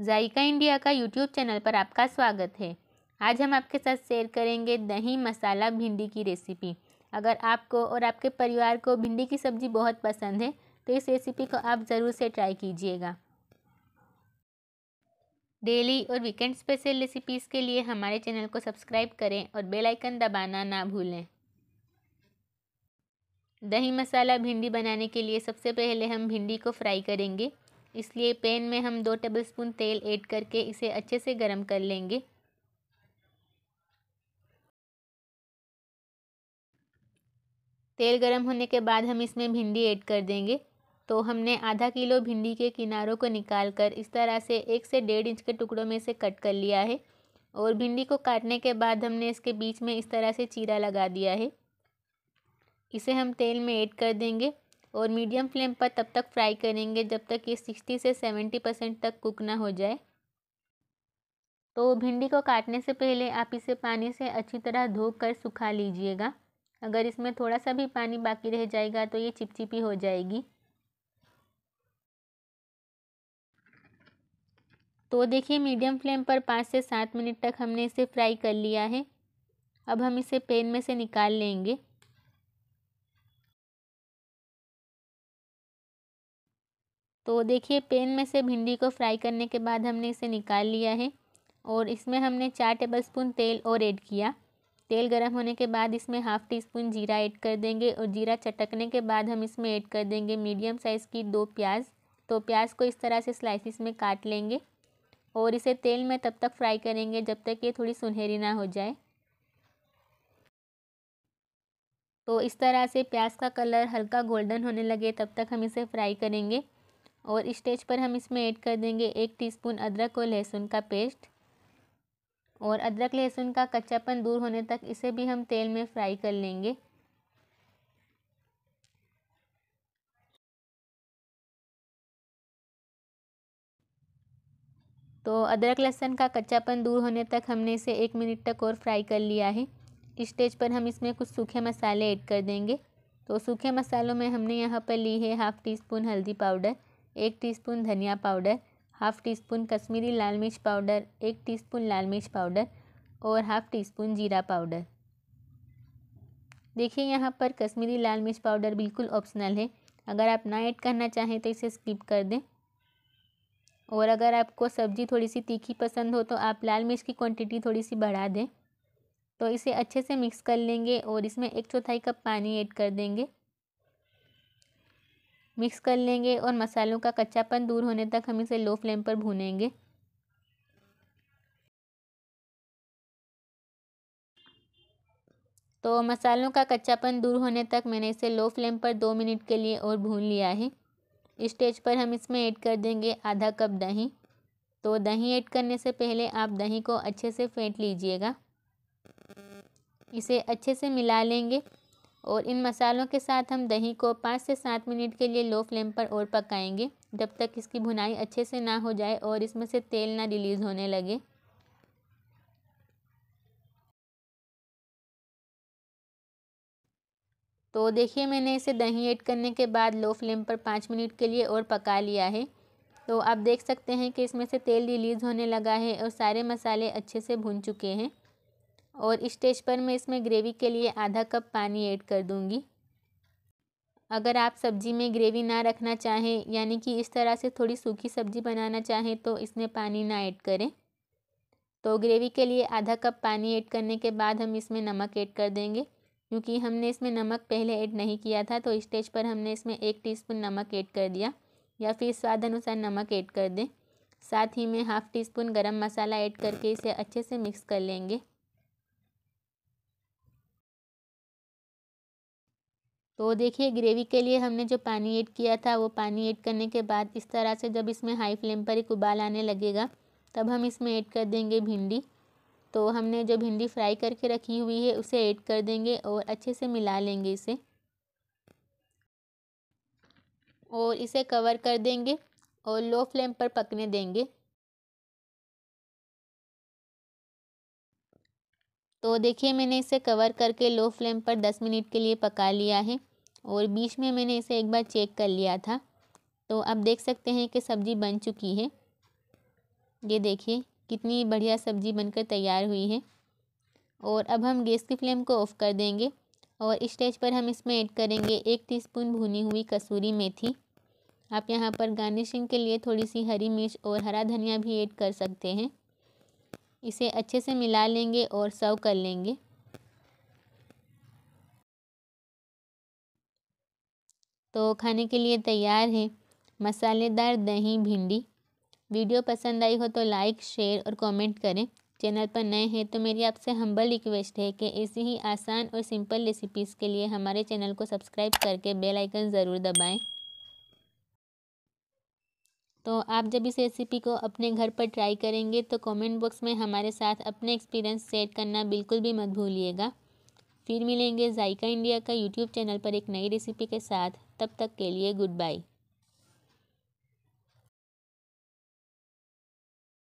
जायका India का YouTube channel पर आपका स्वागत है आज हम आपके साथ शेयर करेंगे दही मसाला भिंडी की रेसिपी अगर आपको और आपके परिवार को भिंडी की सब्ज़ी बहुत पसंद है तो इस रेसिपी को आप ज़रूर से ट्राई कीजिएगा डेली और वीकेंड स्पेशल रेसिपीज़ के लिए हमारे चैनल को सब्सक्राइब करें और बेलाइकन दबाना ना भूलें दही मसाला भिंडी बनाने के लिए सबसे पहले हम भिंडी को फ्राई करेंगे इसलिए पैन में हम दो टेबलस्पून तेल ऐड करके इसे अच्छे से गर्म कर लेंगे तेल गर्म होने के बाद हम इसमें भिंडी ऐड कर देंगे तो हमने आधा किलो भिंडी के किनारों को निकाल कर इस तरह से एक से डेढ़ इंच के टुकड़ों में से कट कर लिया है और भिंडी को काटने के बाद हमने इसके बीच में इस तरह से चीरा लगा दिया है इसे हम तेल में ऐड कर देंगे और मीडियम फ्लेम पर तब तक फ्राई करेंगे जब तक ये सिक्सटी से सेवेंटी परसेंट तक कुक ना हो जाए तो भिंडी को काटने से पहले आप इसे पानी से अच्छी तरह धोकर सुखा लीजिएगा अगर इसमें थोड़ा सा भी पानी बाकी रह जाएगा तो ये चिपचिपी हो जाएगी तो देखिए मीडियम फ्लेम पर पाँच से सात मिनट तक हमने इसे फ्राई कर लिया है अब हम इसे पेन में से निकाल लेंगे तो देखिए पेन में से भिंडी को फ्राई करने के बाद हमने इसे निकाल लिया है और इसमें हमने चार टेबलस्पून तेल और ऐड किया तेल गर्म होने के बाद इसमें हाफ़ टी स्पून जीरा ऐड कर देंगे और जीरा चटकने के बाद हम इसमें ऐड कर देंगे मीडियम साइज़ की दो प्याज तो प्याज को इस तरह से स्लाइसिस में काट लेंगे और इसे तेल में तब तक फ्राई करेंगे जब तक ये थोड़ी सुनहरी ना हो जाए तो इस तरह से प्याज का कलर हल्का गोल्डन होने लगे तब तक हम इसे फ्राई करेंगे और स्टेज पर हम इसमें ऐड कर देंगे एक टीस्पून अदरक और लहसुन का पेस्ट और अदरक लहसुन का कच्चापन दूर होने तक इसे भी हम तेल में फ्राई कर लेंगे तो अदरक लहसुन का कच्चापन दूर होने तक हमने इसे एक मिनट तक और फ्राई कर लिया है स्टेज पर हम इसमें कुछ सूखे मसाले ऐड कर देंगे तो सूखे मसालों में हमने यहाँ पर ली है हाफ़ टी स्पून हल्दी पाउडर एक टीस्पून धनिया powder half teaspoon Kashmiri लाल मिर्च पाउडर एक टीस्पून लाल मिर्च पाउडर और हाफ़ टी स्पून जीरा पाउडर देखिए यहाँ पर कश्मीरी लाल मिर्च पाउडर बिल्कुल ऑप्शनल है अगर आप ना ऐड करना चाहें तो इसे स्किप कर दें और अगर आपको सब्ज़ी थोड़ी सी तीखी पसंद हो तो आप लाल मिर्च की क्वांटिटी थोड़ी सी बढ़ा दें तो इसे अच्छे से मिक्स कर लेंगे और इसमें एक चौथाई कप पानी ऐड कर देंगे मिक्स कर लेंगे और मसालों का कच्चापन दूर होने तक हम इसे लो फ्लेम पर भूनेंगे तो मसालों का कच्चापन दूर होने तक मैंने इसे लो फ्लेम पर दो मिनट के लिए और भून लिया है स्टेज पर हम इसमें ऐड कर देंगे आधा कप दही तो दही ऐड करने से पहले आप दही को अच्छे से फेंट लीजिएगा इसे अच्छे से मिला लेंगे और इन मसालों के साथ हम दही को पाँच से सात मिनट के लिए लो फ्लेम पर और पकाएंगे जब तक इसकी भुनाई अच्छे से ना हो जाए और इसमें से तेल ना रिलीज़ होने लगे तो देखिए मैंने इसे दही ऐड करने के बाद लो फ्लेम पर पाँच मिनट के लिए और पका लिया है तो आप देख सकते हैं कि इसमें से तेल रिलीज़ होने लगा है और सारे मसाले अच्छे से भुन चुके हैं और स्टेज पर मैं इसमें ग्रेवी के लिए आधा कप पानी ऐड कर दूँगी अगर आप सब्ज़ी में ग्रेवी ना रखना चाहें यानी कि इस तरह से थोड़ी सूखी सब्ज़ी बनाना चाहें तो इसमें पानी ना ऐड करें तो ग्रेवी के लिए आधा कप पानी ऐड करने के बाद हम इसमें नमक ऐड कर देंगे क्योंकि हमने इसमें नमक पहले ऐड नहीं किया था तो स्टेज पर हमने इसमें एक टीस्पून नमक ऐड कर दिया या फिर स्वाद अनुसार नमक ऐड कर दें साथ ही में हाफ़ टी स्पून गर्म मसाला ऐड करके इसे अच्छे से मिक्स कर लेंगे तो देखिए ग्रेवी के लिए हमने जो पानी ऐड किया था वो पानी ऐड करने के बाद इस तरह से जब इसमें हाई फ्लेम पर एक उबाल आने लगेगा तब हम इसमें ऐड कर देंगे भिंडी तो हमने जो भिंडी फ्राई करके रखी हुई है उसे ऐड कर देंगे और अच्छे से मिला लेंगे इसे और इसे कवर कर देंगे और लो फ्लेम पर पकने देंगे तो देखिए मैंने इसे कवर करके लो फ्लेम पर 10 मिनट के लिए पका लिया है और बीच में मैंने इसे एक बार चेक कर लिया था तो अब देख सकते हैं कि सब्ज़ी बन चुकी है ये देखिए कितनी बढ़िया सब्ज़ी बनकर तैयार हुई है और अब हम गैस की फ्लेम को ऑफ़ कर देंगे और स्टेज पर हम इसमें ऐड करेंगे एक टीस्पून भुनी हुई कसूरी मेथी आप यहाँ पर गार्निशिंग के लिए थोड़ी सी हरी मिर्च और हरा धनिया भी ऐड कर सकते हैं इसे अच्छे से मिला लेंगे और सर्व कर लेंगे तो खाने के लिए तैयार है मसालेदार दही भिंडी वीडियो पसंद आई हो तो लाइक शेयर और कमेंट करें चैनल पर नए हैं तो मेरी आपसे हम्बल रिक्वेस्ट है कि ऐसी ही आसान और सिंपल रेसिपीज़ के लिए हमारे चैनल को सब्सक्राइब करके बेल आइकन ज़रूर दबाएं तो आप जब इस रेसिपी को अपने घर पर ट्राई करेंगे तो कमेंट बॉक्स में हमारे साथ अपने एक्सपीरियंस शेयर करना बिल्कुल भी मत भूलिएगा फिर मिलेंगे जायका इंडिया का यूट्यूब चैनल पर एक नई रेसिपी के साथ तब तक के लिए गुड बाय